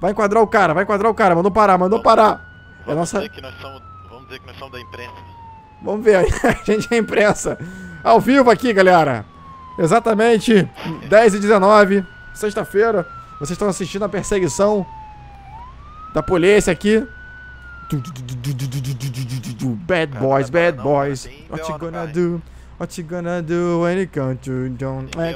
Vai enquadrar o cara, vai enquadrar o cara. Mandou parar, mandou parar. Vamos, é nossa... dizer, que nós somos, vamos dizer que nós somos da imprensa. Vamos ver, a gente é imprensa. Ao vivo aqui, galera. Exatamente 10 e 19, sexta-feira. Vocês estão assistindo a perseguição da polícia aqui. Bad boys, tá bad boys. Tá What you gonna do? What you gonna do when it comes to down? É,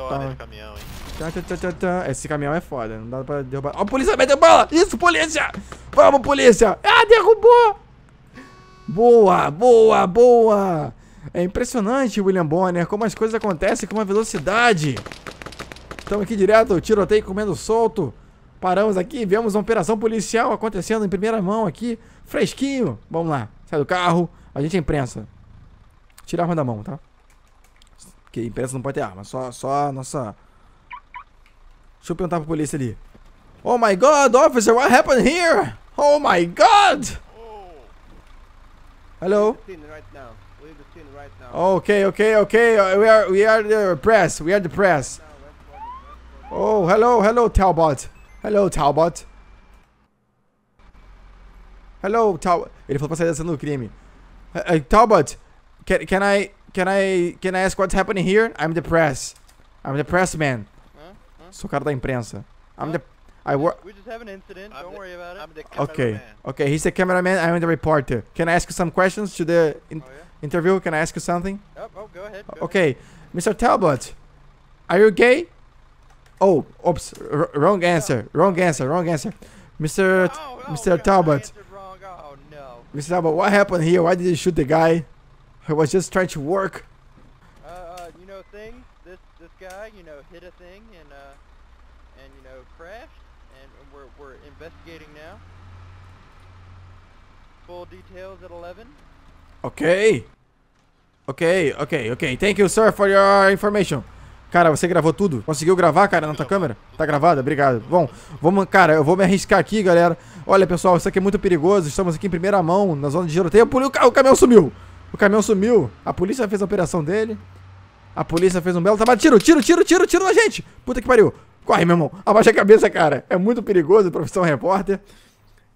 esse caminhão é foda, não dá pra derrubar. Ó, oh, a polícia meteu bala! Isso, polícia! Vamos, polícia! Ah, derrubou! Boa, boa, boa! É impressionante, William Bonner, como as coisas acontecem com uma velocidade. Estamos aqui direto, tiroteio comendo solto. Paramos aqui, vemos uma operação policial acontecendo em primeira mão aqui, fresquinho. Vamos lá, sai do carro, a gente é imprensa. Tira a arma da mão, tá? Porque imprensa não pode ter arma, só, só a nossa Deixa eu perguntar pra polícia ali. Oh my god, officer, what happened here? Oh my god! Hello? Okay, okay, okay. We are we are the press. We are the press. Oh, hello, hello Talbot. Hello Talbot. Hello Talbot. Ele falou pra sair da cena do crime. Uh, Talbot, can, can I can I can I ask what's happening here? I'm the press. I'm the press man. Sou cara da imprensa. I'm the I work. We just have an incident. I'm Don't the, worry about it. okay. Okay. He's the cameraman. I'm the reporter. Can I ask you some questions to the in oh, yeah? interview? Can I ask you something? Oh, oh go ahead. Go okay, ahead. Mr. Talbot, are you gay? Oh, oops. R wrong answer. Wrong answer. Wrong answer. Mr. Oh, oh Mr. God, Talbot. Oh, no. Mr. Talbot, what happened here? Why did you shoot the guy? I was just trying to work. Uh, you know, thing. This this guy, you know, hit a thing and uh, and you know, crashed, and we're we're investigating now. Full details at 11. Okay. Ok, ok, ok. Thank you, sir, for your information. Cara, você gravou tudo? Conseguiu gravar, cara, na tua câmera? Tá gravada? Obrigado. Bom, vamos, cara, eu vou me arriscar aqui, galera. Olha, pessoal, isso aqui é muito perigoso. Estamos aqui em primeira mão, na zona de tiroteio. O caminhão sumiu. O caminhão sumiu. A polícia fez a operação dele. A polícia fez um belo trabalho. Tiro, tiro, tiro, tiro, tiro na gente. Puta que pariu. Corre, meu irmão. Abaixa a cabeça, cara. É muito perigoso, profissão repórter.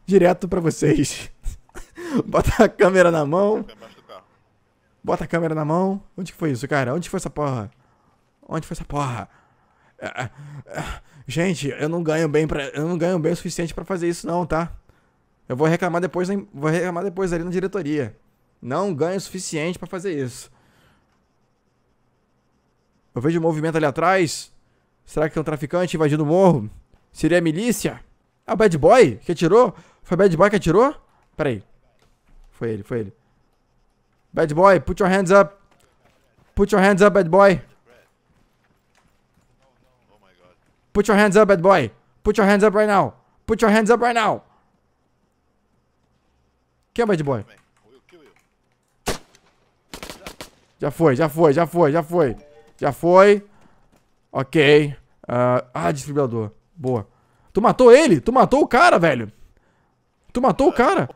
Direto pra vocês. Bota a câmera na mão. Bota a câmera na mão. Onde que foi isso, cara? Onde foi essa porra? Onde foi essa porra? É, é, é. gente, eu não ganho bem para, eu não ganho bem o suficiente para fazer isso não, tá? Eu vou reclamar depois, vou reclamar depois ali na diretoria. Não ganho o suficiente para fazer isso. Eu vejo movimento ali atrás. Será que é um traficante invadindo o morro? Seria a milícia? É o Bad Boy que atirou? Foi o Bad Boy que atirou? Pera aí. Foi ele, foi ele. Bad Boy, put your hands up. Put your hands up, Bad Boy. Put your hands up, bad boy. Put your hands up right now. Put your hands up right now. Quem é o bad boy? Já foi, já foi, já foi, já foi. Já foi. Ok. Uh, ah, desfibrilador. Boa. Tu matou ele? Tu matou o cara, velho. Tu matou o cara.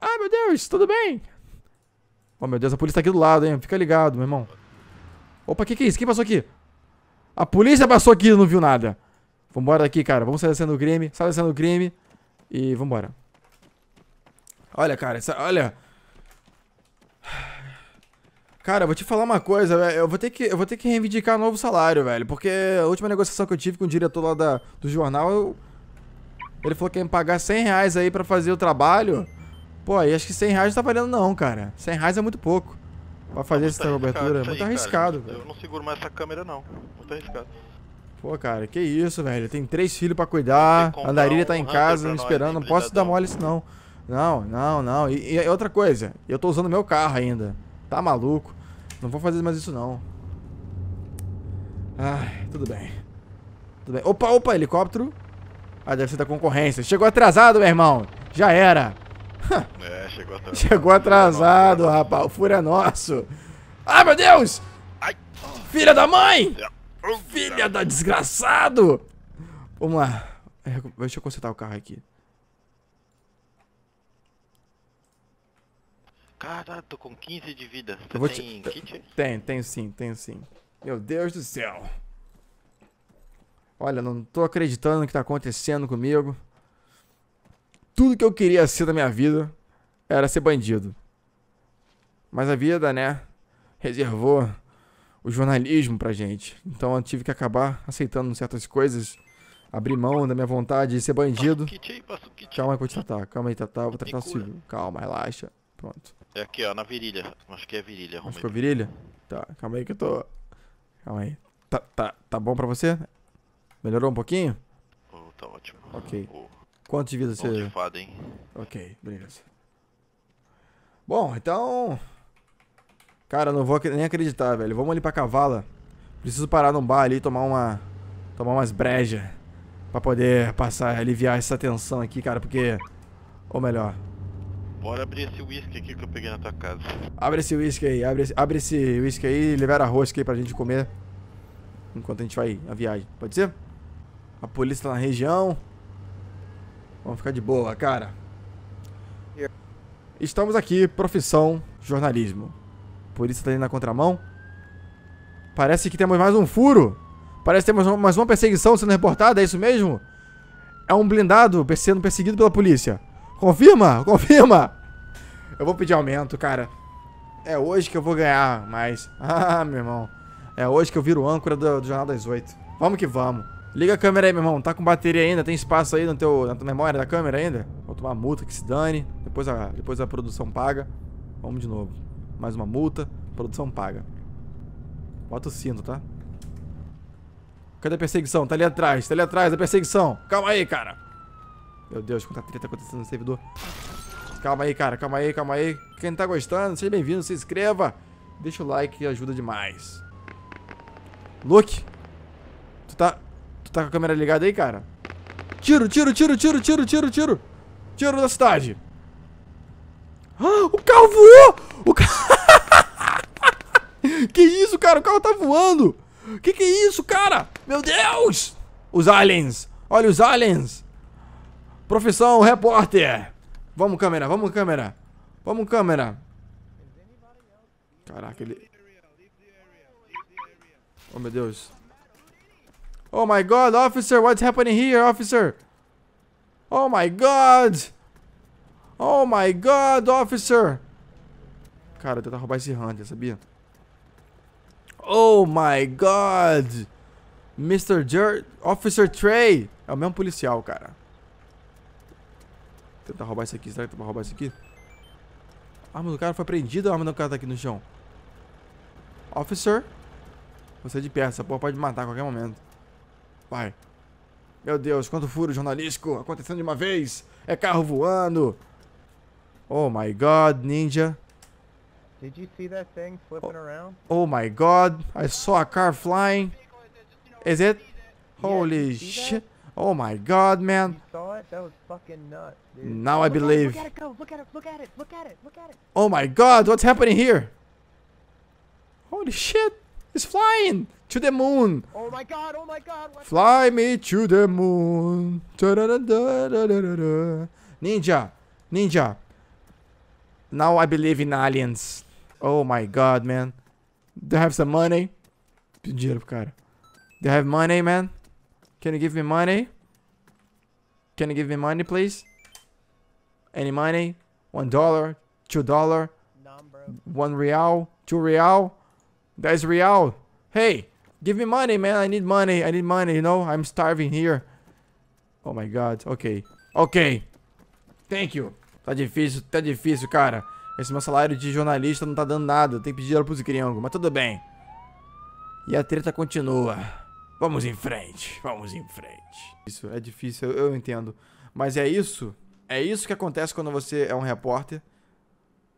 Ah, meu Deus, tudo bem. Oh, meu Deus, a polícia tá aqui do lado, hein. Fica ligado, meu irmão. Opa, o que que é isso? Quem passou aqui? A polícia passou aqui e não viu nada. Vambora daqui, cara. Vamos sair descendo o crime. Sai descendo o crime. E vambora. Olha, cara. Essa, olha. Cara, eu vou te falar uma coisa, velho. Eu vou ter que, eu vou ter que reivindicar um novo salário, velho. Porque a última negociação que eu tive com o diretor lá da, do jornal, eu... ele falou que ia me pagar 100 reais aí pra fazer o trabalho. Pô, aí acho que 100 reais não tá valendo não, cara. 100 reais é muito pouco. Pra fazer essa cobertura. É muito arriscado, velho. Eu não seguro mais essa câmera, não. Muito arriscado. Pô, cara, que isso, velho. Tem três filhos pra cuidar. A andarilha um tá em casa me esperando. Não posso dar mole isso, não. Não, não, não. E, e outra coisa, eu tô usando meu carro ainda. Tá maluco? Não vou fazer mais isso, não. Ai, tudo bem. Tudo bem. Opa, opa, helicóptero. Ah, deve ser da concorrência. Chegou atrasado, meu irmão. Já era. É, chegou atrasado. Chegou atrasado, rapaz. O furo é nosso. Ai, ah, meu Deus! Ai. Filha da mãe! É. Filha da desgraçado! Vamos lá. É, deixa eu consertar o carro aqui. Cara, tô com 15 de vida. Você tem te... kit? Tem, sim, tem sim. Meu Deus do céu. Olha, não tô acreditando no que tá acontecendo comigo. Tudo que eu queria ser da minha vida era ser bandido. Mas a vida, né, reservou o jornalismo pra gente. Então eu tive que acabar aceitando certas coisas, abrir mão da minha vontade de ser bandido. Calma aí, Calma aí, Tatá, vou tratar o Calma, relaxa. Pronto. É aqui, ó, na virilha. Acho que é virilha. Acho que é virilha? Tá, calma aí que eu tô... Calma aí. Tá, tá, tá bom pra você? Melhorou um pouquinho? Oh, tá ótimo. Ok. Oh. Quanto de vida você... De fada, hein? Ok, beleza. Bom, então... Cara, não vou nem acreditar, velho. Vamos ali pra cavala. Preciso parar num bar ali e tomar uma... Tomar umas brejas. Pra poder passar, aliviar essa tensão aqui, cara, porque... Ou melhor, Bora abrir esse uísque aqui que eu peguei na tua casa. Abre esse uísque aí, abre esse, abre esse uísque aí e libera a rosca aí pra gente comer. Enquanto a gente vai a viagem. Pode ser? A polícia tá na região. Vamos ficar de boa, cara. Estamos aqui, profissão, jornalismo. Polícia tá ali na contramão. Parece que temos mais um furo. Parece que temos mais uma perseguição sendo reportada, é isso mesmo? É um blindado sendo perseguido pela polícia. Confirma, confirma. Eu vou pedir aumento, cara. É hoje que eu vou ganhar, mas... Ah, meu irmão. É hoje que eu viro âncora do, do Jornal das Oito. Vamos que vamos. Liga a câmera aí, meu irmão. Tá com bateria ainda? Tem espaço aí no teu, na tua memória da câmera ainda? Vou tomar multa que se dane. Depois a, depois a produção paga. Vamos de novo. Mais uma multa. Produção paga. Bota o cinto, tá? Cadê a perseguição? Tá ali atrás, tá ali atrás a perseguição. Calma aí, cara. Meu Deus, quanta treta acontecendo no servidor. Calma aí, cara, calma aí, calma aí. Quem tá gostando, seja bem-vindo, se inscreva. Deixa o like, ajuda demais. Luke, tu tá, tu tá com a câmera ligada aí, cara? Tiro, tiro, tiro, tiro, tiro, tiro, tiro. Tiro da cidade. Ah, o carro voou! O carro... que isso, cara? O carro tá voando! Que que é isso, cara? Meu Deus! Os aliens! Olha os aliens! Profissão repórter. Vamos, câmera, vamos, câmera. Vamos, câmera. Caraca, ele... Oh, meu Deus. Oh, my God, officer, what's happening here, officer? Oh, my God. Oh, my God, officer. Cara, eu tentar roubar esse Hunter, sabia? Oh, my God. Mr. Jer... Officer Trey. É o mesmo policial, cara. Tentar roubar isso aqui. Será que dá pra roubar isso aqui? A arma do cara foi prendida a arma do cara tá aqui no chão? Officer. Você é de peça. Essa porra pode matar a qualquer momento. Vai. Meu Deus, quanto furo jornalístico acontecendo de uma vez. É carro voando. Oh my god, ninja. Did you see that thing flipping oh, around? Oh my god, I saw a car flying. Is it? Holy yeah, shit. Oh my god, man. You saw it? That was fucking nuts, dude. Now I believe. At it, look at it go. Look at it. Look at it. Look at it. Look at it. Oh my god, what's happening here? Holy shit. It's flying to the moon. Oh my god. Oh my god. Fly me to the moon. Da -da -da Ninja. Ninja. Now I believe in aliens. Oh my god, man. They have some money. Dinheiro, cara. They have money, man. Can you give me money? Can you give me money, please? Any money? One dollar, two dollar, one real, two real, that's real. Hey, give me money, man. I need money. I need money. You know, I'm starving here. Oh my God. Ok, ok. Thank you. Tá difícil, tá difícil, cara. Esse meu salário de jornalista não tá dando nada. Tem que pedir ela pros gringos, mas tudo bem. E a treta continua. Vamos em frente, vamos em frente. Isso, é difícil, eu, eu entendo. Mas é isso, é isso que acontece quando você é um repórter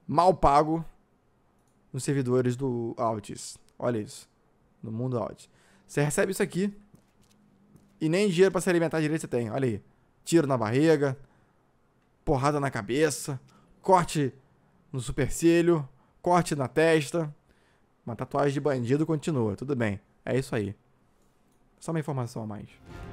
mal pago nos servidores do Altis. Olha isso, no mundo Altis. Você recebe isso aqui e nem dinheiro para se alimentar direito você tem. Olha aí, tiro na barriga, porrada na cabeça, corte no supercílio, corte na testa. Uma tatuagem de bandido continua, tudo bem. É isso aí. Só uma informação a mais.